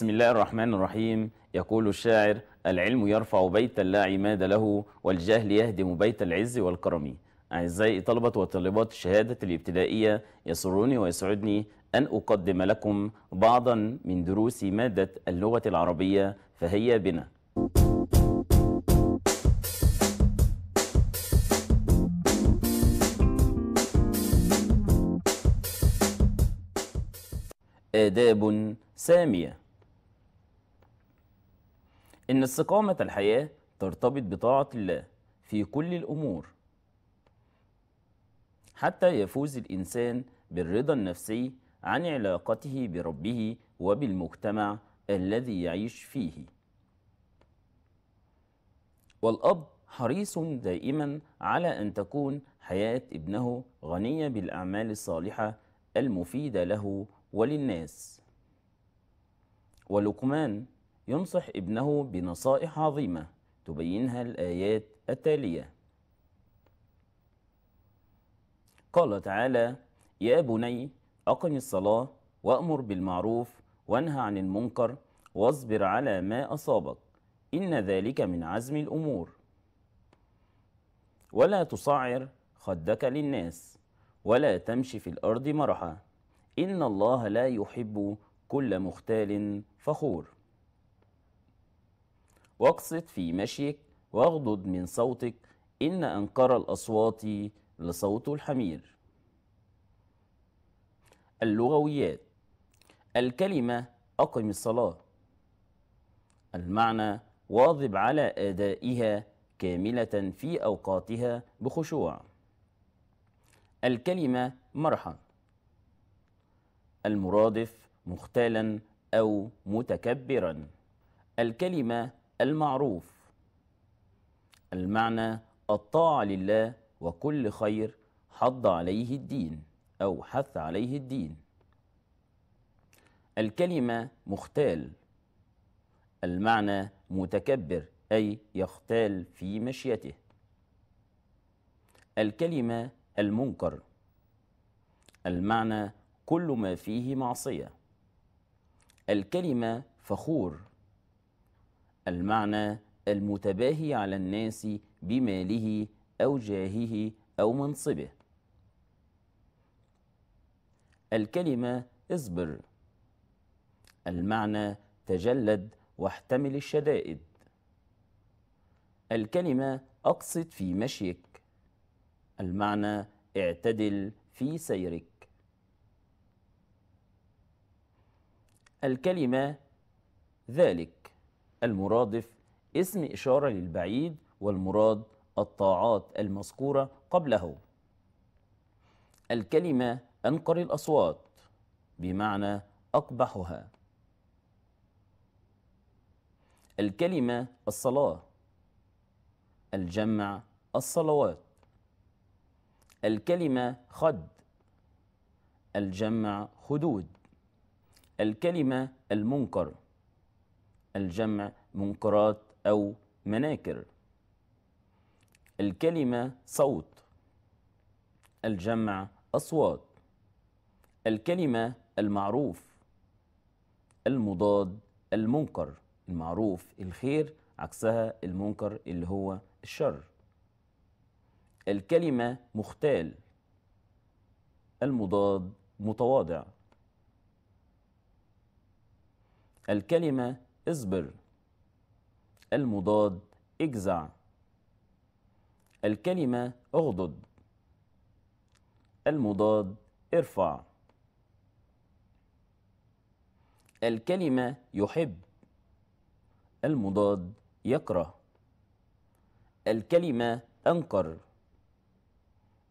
بسم الله الرحمن الرحيم يقول الشاعر العلم يرفع بيت لا عماد له والجهل يهدم بيت العز والكرم أعزائي طلبة وطالبات الشهادة الابتدائية يسرني ويسعدني أن أقدم لكم بعضا من دروس مادة اللغة العربية فهيا بنا آداب سامية إن استقامة الحياة ترتبط بطاعة الله في كل الأمور حتى يفوز الإنسان بالرضا النفسي عن علاقته بربه وبالمجتمع الذي يعيش فيه والأب حريص دائما على أن تكون حياة ابنه غنية بالأعمال الصالحة المفيدة له وللناس ولقمان ينصح ابنه بنصائح عظيمة تبينها الآيات التالية قال تعالى يا بني أقم الصلاة وأمر بالمعروف وانهى عن المنكر واصبر على ما أصابك إن ذلك من عزم الأمور ولا تصعر خدك للناس ولا تمشي في الأرض مرحا إن الله لا يحب كل مختال فخور واقصد في مشيك واغضض من صوتك إن أنكر الأصوات لصوت الحمير اللغويات الكلمة أقم الصلاة المعنى واظب على أدائها كاملة في أوقاتها بخشوع الكلمة مرحا المرادف مختالا أو متكبرا الكلمة المعروف المعنى الطاعة لله وكل خير حض عليه الدين أو حث عليه الدين الكلمة مختال المعنى متكبر أي يختال في مشيته الكلمة المنكر المعنى كل ما فيه معصية الكلمة فخور المعنى المتباهي على الناس بماله أو جاهه أو منصبه الكلمة اصبر المعنى تجلد واحتمل الشدائد الكلمة أقصد في مشيك المعنى اعتدل في سيرك الكلمة ذلك المرادف اسم إشارة للبعيد والمراد الطاعات المذكورة قبله الكلمة أنقر الأصوات بمعنى أقبحها الكلمة الصلاة الجمع الصلوات الكلمة خد الجمع خدود الكلمة المنكر الجمع منكرات أو مناكر الكلمة صوت الجمع أصوات الكلمة المعروف المضاد المنكر المعروف الخير عكسها المنكر اللي هو الشر الكلمة مختال المضاد متواضع الكلمة اصبر المضاد اجزع الكلمة اغضض المضاد ارفع الكلمة يحب المضاد يكره الكلمة أنكر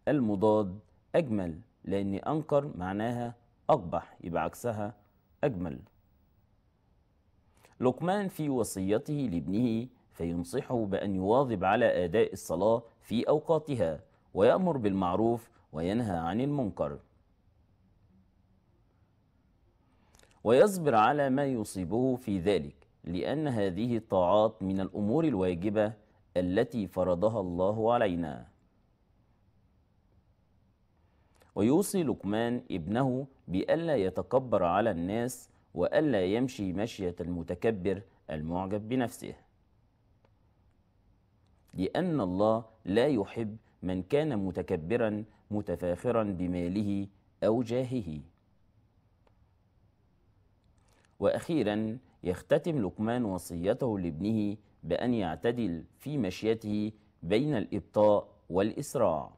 المضاد أجمل لأن أنكر معناها أقبح يبقى عكسها أجمل لقمان في وصيته لابنه فينصحه بأن يواظب على أداء الصلاة في أوقاتها ويأمر بالمعروف وينهى عن المنكر ويصبر على ما يصيبه في ذلك لأن هذه الطاعات من الأمور الواجبة التي فرضها الله علينا ويوصي لقمان ابنه بألا يتكبر على الناس وألا يمشي مشية المتكبر المعجب بنفسه لأن الله لا يحب من كان متكبرا متفاخرا بماله أو جاهه وأخيرا يختتم لقمان وصيته لابنه بأن يعتدل في مشيته بين الإبطاء والإسراع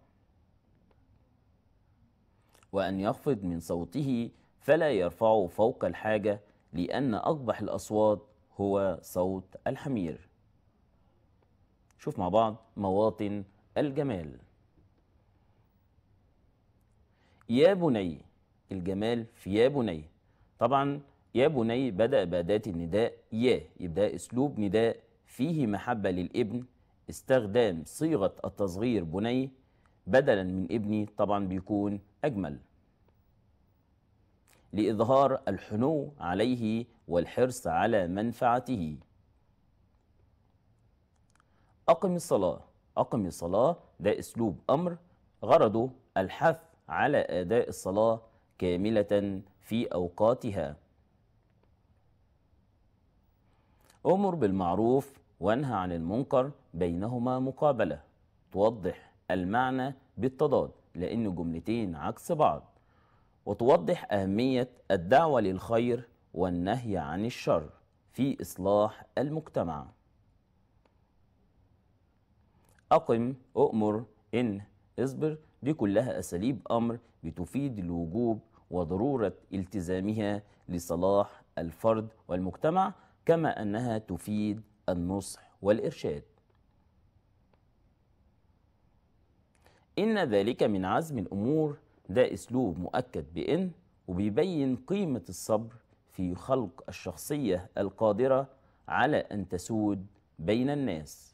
وأن يخفض من صوته فلا يرفعه فوق الحاجة لأن أقبح الأصوات هو صوت الحمير شوف مع بعض مواطن الجمال يا بني الجمال في يا بني طبعا يا بني بدأ بأداة النداء يا يبدأ أسلوب نداء فيه محبة للابن استخدام صيغة التصغير بني بدلا من ابني طبعا بيكون أجمل لإظهار الحنو عليه والحرص على منفعته أقم الصلاة أقم الصلاة ده أسلوب أمر غرضه الحث على أداء الصلاة كاملة في أوقاتها أمر بالمعروف وانهى عن المنكر بينهما مقابلة توضح المعنى بالتضاد لأن جملتين عكس بعض وتوضح أهمية الدعوة للخير والنهي عن الشر في إصلاح المجتمع أقم أؤمر إن اصبر دي كلها أساليب أمر بتفيد الوجوب وضرورة التزامها لصلاح الفرد والمجتمع كما أنها تفيد النصح والإرشاد إن ذلك من عزم الأمور ده اسلوب مؤكد بان وبيبين قيمه الصبر في خلق الشخصيه القادره على ان تسود بين الناس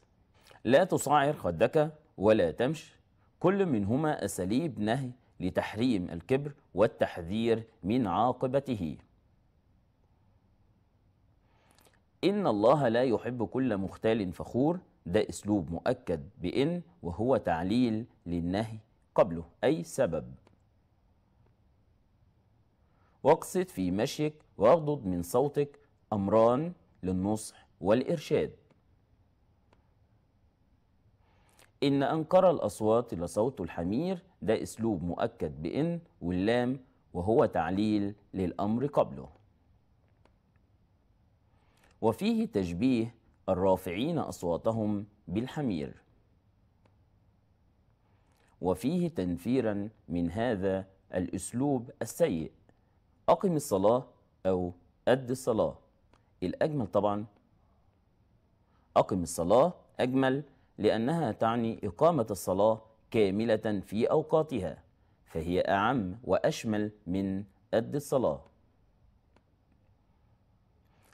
لا تصعر خدك ولا تمش كل منهما اساليب نهي لتحريم الكبر والتحذير من عاقبته ان الله لا يحب كل مختال فخور ده اسلوب مؤكد بان وهو تعليل للنهي قبله اي سبب واقصد في مشيك واغضض من صوتك أمران للنصح والإرشاد إن أنكر الأصوات لصوت الحمير ده أسلوب مؤكد بإن واللام وهو تعليل للأمر قبله وفيه تشبيه الرافعين أصواتهم بالحمير وفيه تنفيرا من هذا الأسلوب السيء أقم الصلاة أو أد الصلاة الأجمل طبعا أقم الصلاة أجمل لأنها تعني إقامة الصلاة كاملة في أوقاتها فهي أعم وأشمل من أد الصلاة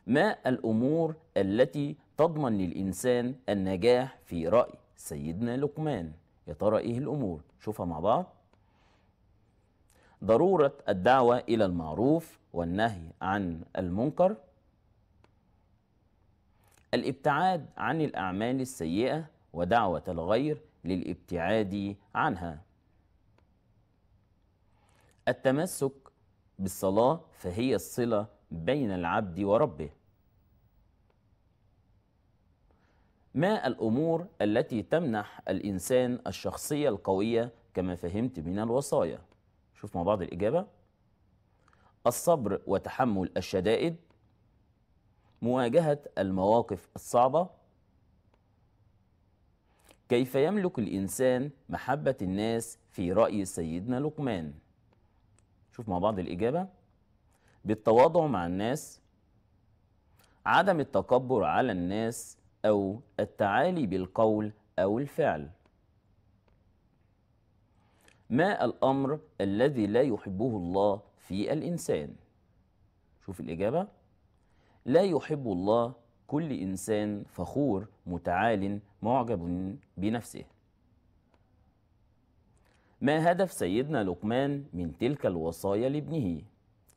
ما الأمور التي تضمن للإنسان النجاح في رأي سيدنا لقمان يا ترى إيه الأمور شوفها مع بعض ضروره الدعوه الى المعروف والنهي عن المنكر الابتعاد عن الاعمال السيئه ودعوه الغير للابتعاد عنها التمسك بالصلاه فهي الصله بين العبد وربه ما الامور التي تمنح الانسان الشخصيه القويه كما فهمت من الوصايا شوف مع بعض الإجابة الصبر وتحمل الشدائد مواجهة المواقف الصعبة كيف يملك الإنسان محبة الناس في رأي سيدنا لقمان شوف مع بعض الإجابة بالتواضع مع الناس عدم التكبر على الناس أو التعالي بالقول أو الفعل ما الأمر الذي لا يحبه الله في الإنسان شوف الإجابة لا يحب الله كل إنسان فخور متعال معجب بنفسه ما هدف سيدنا لقمان من تلك الوصايا لابنه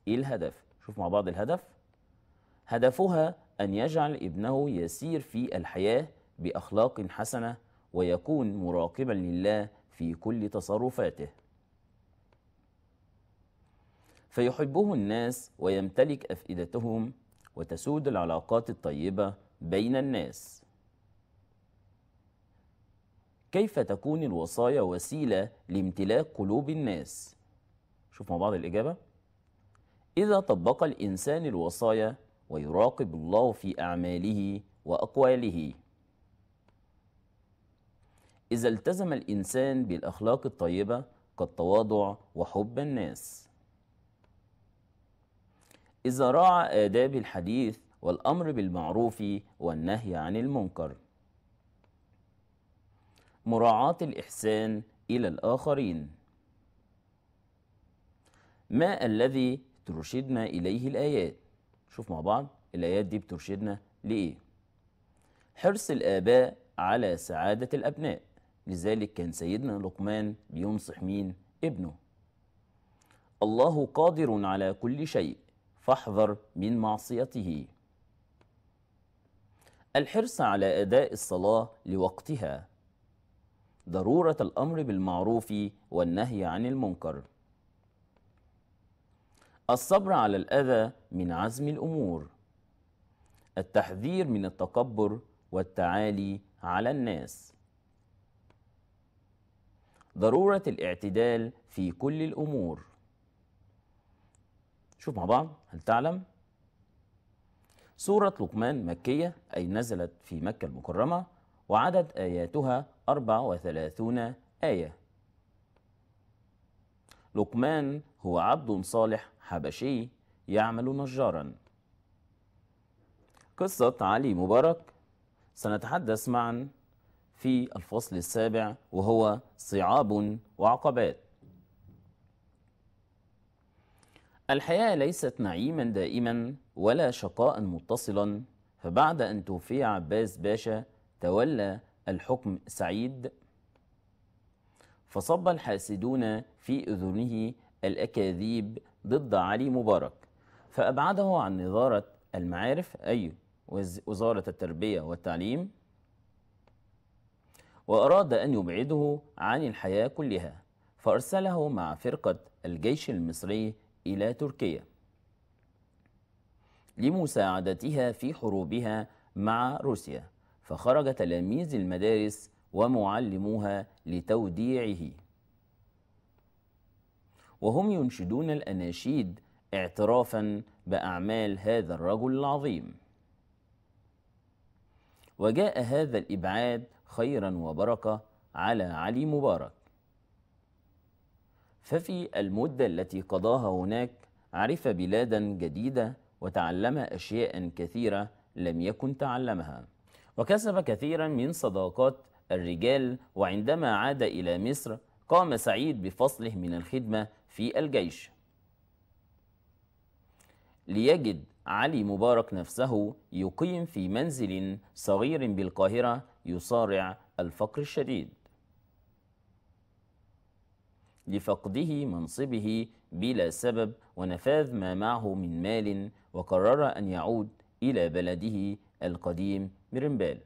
إيه الهدف شوف مع بعض الهدف هدفها أن يجعل ابنه يسير في الحياة بأخلاق حسنة ويكون مراقبا لله في كل تصرفاته فيحبه الناس ويمتلك افئدتهم وتسود العلاقات الطيبه بين الناس كيف تكون الوصايا وسيله لامتلاك قلوب الناس شوف مع بعض الاجابه اذا طبق الانسان الوصايا ويراقب الله في اعماله واقواله إذا التزم الإنسان بالأخلاق الطيبة كالتواضع وحب الناس إذا راعى آداب الحديث والأمر بالمعروف والنهي عن المنكر مراعاة الإحسان إلى الآخرين ما الذي ترشدنا إليه الآيات شوف مع بعض الآيات دي بترشدنا لإيه حرص الآباء على سعادة الأبناء لذلك كان سيدنا لقمان بينصح مين ابنه الله قادر على كل شيء فاحذر من معصيته الحرص على أداء الصلاة لوقتها ضرورة الأمر بالمعروف والنهي عن المنكر الصبر على الأذى من عزم الأمور التحذير من التكبر والتعالي على الناس ضرورة الاعتدال في كل الأمور شوف مع بعض هل تعلم سورة لقمان مكية أي نزلت في مكة المكرمة وعدد آياتها 34 آية لقمان هو عبد صالح حبشي يعمل نجارا قصة علي مبارك سنتحدث معا في الفصل السابع وهو صعاب وعقبات الحياة ليست نعيما دائما ولا شقاء متصلا فبعد أن توفي عباس باشا تولى الحكم سعيد فصب الحاسدون في أذنه الأكاذيب ضد علي مبارك فأبعده عن نظارة المعارف أي وزارة التربية والتعليم وأراد أن يبعده عن الحياة كلها فأرسله مع فرقة الجيش المصري إلى تركيا لمساعدتها في حروبها مع روسيا فخرج تلاميذ المدارس ومعلموها لتوديعه وهم ينشدون الأناشيد اعترافا بأعمال هذا الرجل العظيم وجاء هذا الإبعاد خيرا وبركه على علي مبارك ففي المده التي قضاها هناك عرف بلادا جديده وتعلم اشياء كثيره لم يكن تعلمها وكسب كثيرا من صداقات الرجال وعندما عاد الى مصر قام سعيد بفصله من الخدمه في الجيش ليجد علي مبارك نفسه يقيم في منزل صغير بالقاهرة يصارع الفقر الشديد لفقده منصبه بلا سبب ونفاذ ما معه من مال وقرر أن يعود إلى بلده القديم مرمبال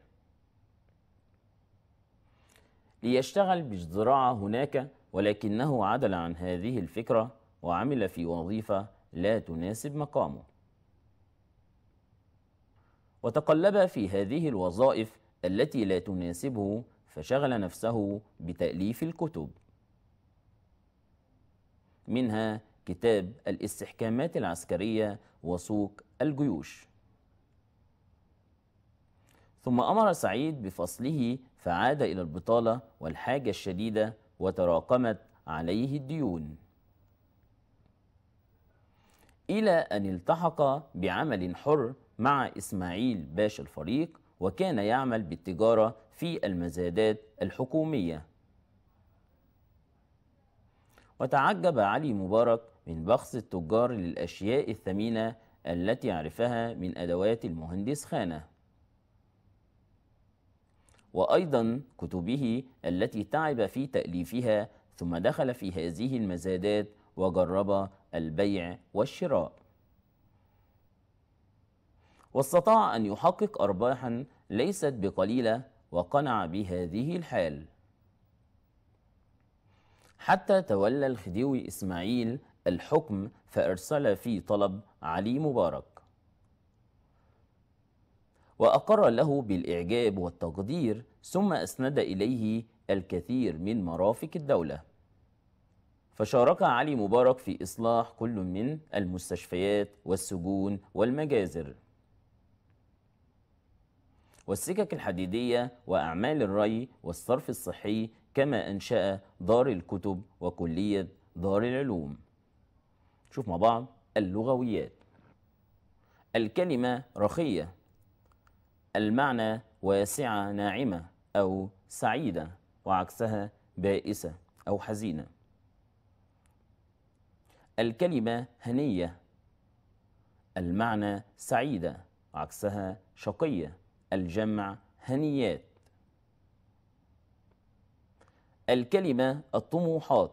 ليشتغل بالزراعة هناك ولكنه عدل عن هذه الفكرة وعمل في وظيفة لا تناسب مقامه وتقلب في هذه الوظائف التي لا تناسبه فشغل نفسه بتأليف الكتب منها كتاب الاستحكامات العسكرية وسوق الجيوش ثم أمر سعيد بفصله فعاد إلى البطالة والحاجة الشديدة وتراكمت عليه الديون إلى أن التحق بعمل حر مع إسماعيل باشا الفريق وكان يعمل بالتجارة في المزادات الحكومية وتعجب علي مبارك من بخس التجار للأشياء الثمينة التي عرفها من أدوات المهندس خانة وأيضا كتبه التي تعب في تأليفها ثم دخل في هذه المزادات وجرب البيع والشراء واستطاع أن يحقق أرباحا ليست بقليلة وقنع بهذه الحال حتى تولى الخديوي إسماعيل الحكم فأرسل في طلب علي مبارك وأقر له بالإعجاب والتقدير ثم أسند إليه الكثير من مرافق الدولة فشارك علي مبارك في إصلاح كل من المستشفيات والسجون والمجازر والسكك الحديدية وأعمال الري والصرف الصحي كما أنشأ دار الكتب وكلية دار العلوم شوف مع بعض اللغويات الكلمة رخية المعنى واسعة ناعمة أو سعيدة وعكسها بائسة أو حزينة الكلمة هنية المعنى سعيدة عكسها شقية الجمع هنيات الكلمة الطموحات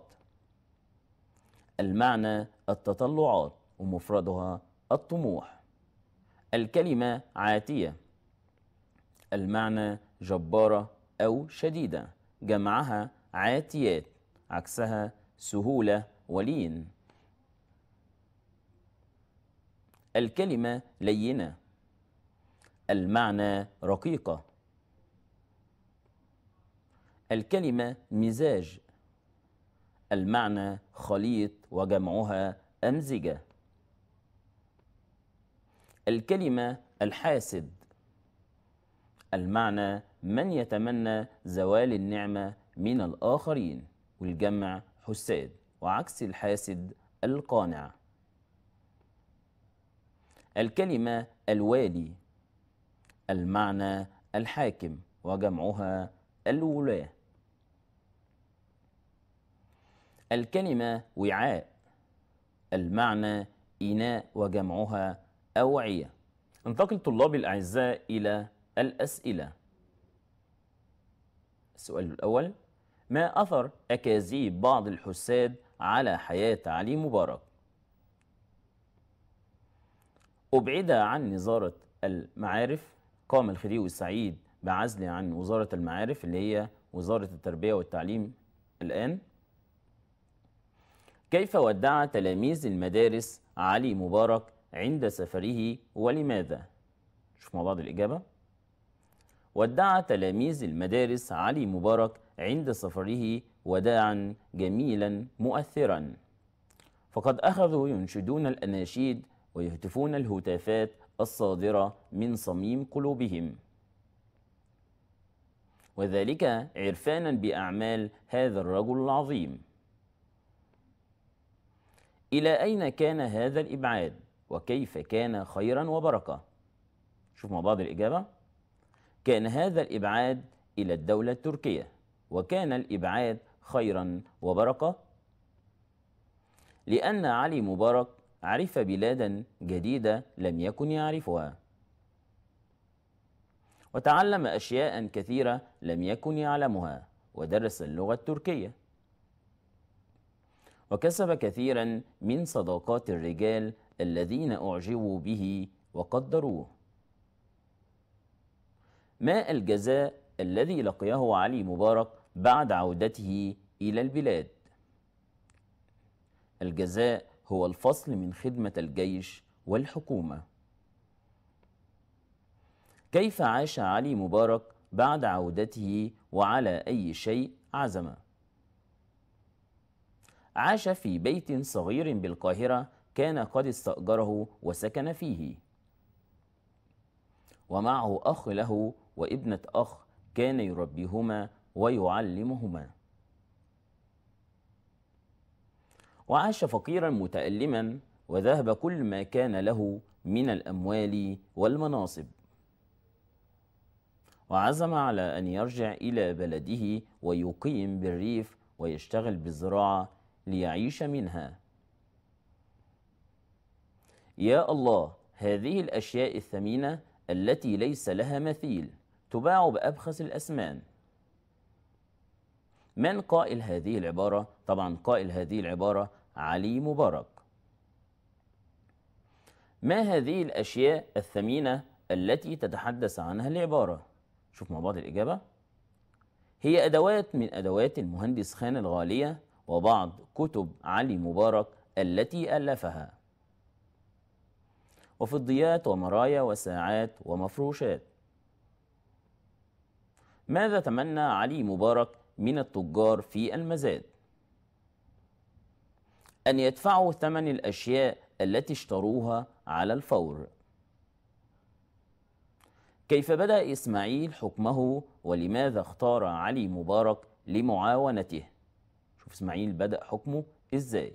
المعنى التطلعات ومفردها الطموح الكلمة عاتية المعنى جبارة أو شديدة جمعها عاتيات عكسها سهولة ولين الكلمة لينة المعنى رقيقة الكلمة مزاج المعنى خليط وجمعها أمزجة الكلمة الحاسد المعنى من يتمنى زوال النعمة من الآخرين والجمع حساد وعكس الحاسد القانع الكلمة الوادي المعنى الحاكم وجمعها الولاة الكلمة وعاء المعنى إناء وجمعها أوعية انتقل طلاب الأعزاء إلى الأسئلة السؤال الأول ما أثر أكاذيب بعض الحساد على حياة علي مبارك أبعد عن نظارة المعارف قام الخديوي السعيد بعزل عن وزارة المعارف اللي هي وزارة التربية والتعليم الآن كيف ودع تلاميذ المدارس علي مبارك عند سفره ولماذا؟ نشوف مع بعض الإجابة ودع تلاميذ المدارس علي مبارك عند سفره وداعا جميلا مؤثرا فقد أخذوا ينشدون الأناشيد ويهتفون الهتافات الصادرة من صميم قلوبهم وذلك عرفانا بأعمال هذا الرجل العظيم إلى أين كان هذا الإبعاد وكيف كان خيرا وبركة شوف مع بعض الإجابة كان هذا الإبعاد إلى الدولة التركية وكان الإبعاد خيرا وبركة لأن علي مبارك عرف بلادا جديدة لم يكن يعرفها وتعلم أشياء كثيرة لم يكن يعلمها ودرس اللغة التركية وكسب كثيرا من صداقات الرجال الذين أعجبوا به وقدروه ما الجزاء الذي لقيه علي مبارك بعد عودته إلى البلاد الجزاء هو الفصل من خدمة الجيش والحكومة كيف عاش علي مبارك بعد عودته وعلى أي شيء عزم عاش في بيت صغير بالقاهرة كان قد استأجره وسكن فيه ومعه أخ له وابنة أخ كان يربيهما ويعلمهما وعاش فقيرا متألما وذهب كل ما كان له من الأموال والمناصب وعزم على أن يرجع إلى بلده ويقيم بالريف ويشتغل بالزراعة ليعيش منها يا الله هذه الأشياء الثمينة التي ليس لها مثيل تباع بأبخس الأسمان من قائل هذه العبارة؟ طبعا قائل هذه العبارة علي مبارك ما هذه الأشياء الثمينة التي تتحدث عنها العبارة؟ شوف مع بعض الإجابة هي أدوات من أدوات المهندس خان الغالية وبعض كتب علي مبارك التي ألفها وفضيات ومرايا وساعات ومفروشات ماذا تمنى علي مبارك من التجار في المزاد أن يدفعوا ثمن الأشياء التي اشتروها على الفور كيف بدأ إسماعيل حكمه ولماذا اختار علي مبارك لمعاونته شوف إسماعيل بدأ حكمه إزاي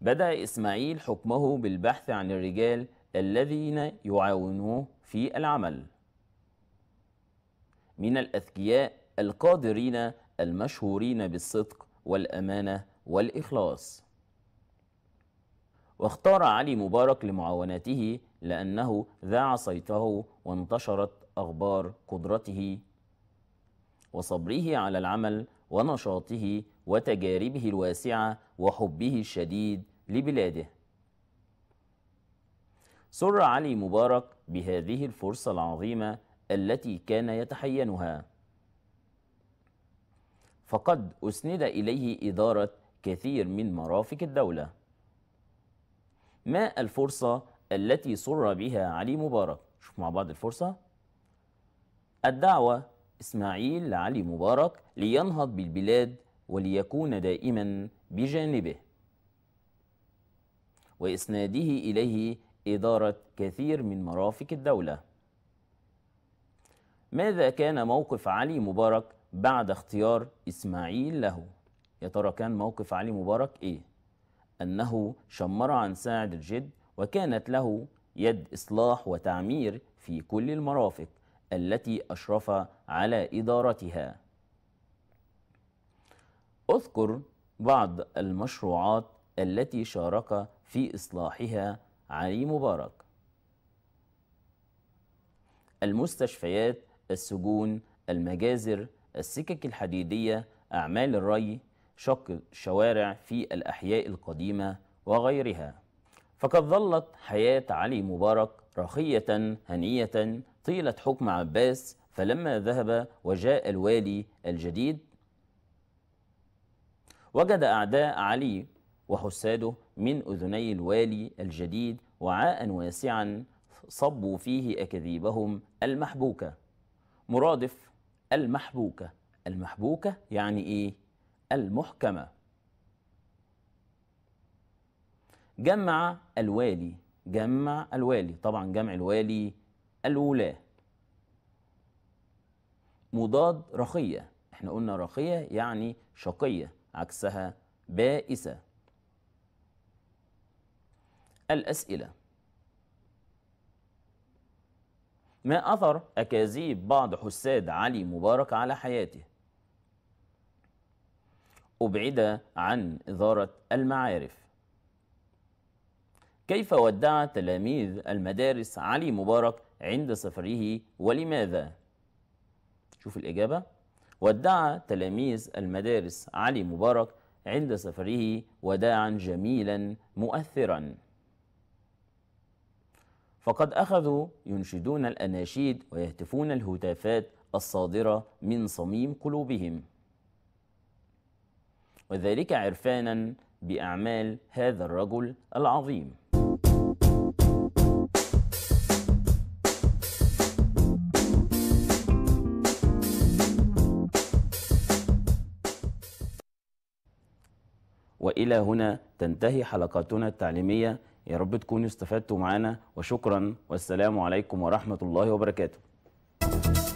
بدأ إسماعيل حكمه بالبحث عن الرجال الذين يعاونوه في العمل من الأذكياء القادرين المشهورين بالصدق والأمانة والإخلاص واختار علي مبارك لمعاونته لأنه ذاع صيته وانتشرت أخبار قدرته وصبره على العمل ونشاطه وتجاربه الواسعة وحبه الشديد لبلاده سر علي مبارك بهذه الفرصة العظيمة التي كان يتحينها فقد أسند إليه إدارة كثير من مرافق الدولة ما الفرصة التي صر بها علي مبارك شوف مع بعض الفرصة الدعوة إسماعيل لعلي مبارك لينهض بالبلاد وليكون دائما بجانبه وإسناده إليه إدارة كثير من مرافق الدولة ماذا كان موقف علي مبارك بعد اختيار إسماعيل له يا ترى كان موقف علي مبارك إيه؟ أنه شمر عن ساعد الجد وكانت له يد إصلاح وتعمير في كل المرافق التي أشرف على إدارتها أذكر بعض المشروعات التي شارك في إصلاحها علي مبارك المستشفيات السجون المجازر السكك الحديدية أعمال الري شق الشوارع في الأحياء القديمة وغيرها فقد ظلت حياة علي مبارك رخية هنية طيلة حكم عباس فلما ذهب وجاء الوالي الجديد وجد أعداء علي وحساده من أذني الوالي الجديد وعاء واسعا صبوا فيه أكاذيبهم المحبوكة مرادف المحبوكة المحبوكة يعني إيه؟ المحكمة جمع الوالي جمع الوالي طبعا جمع الوالي الولاة مضاد رخية احنا قلنا رخية يعني شقية عكسها بائسة الأسئلة ما أثر أكاذيب بعض حساد علي مبارك على حياته أبعد عن إدارة المعارف كيف ودع تلاميذ المدارس علي مبارك عند سفره ولماذا؟ شوف الإجابة ودع تلاميذ المدارس علي مبارك عند سفره وداعا جميلا مؤثرا فقد أخذوا ينشدون الأناشيد ويهتفون الهتافات الصادرة من صميم قلوبهم وذلك عرفانا بأعمال هذا الرجل العظيم والى هنا تنتهي حلقتنا التعليميه يا رب تكونوا استفدتوا معانا وشكرا والسلام عليكم ورحمة الله وبركاته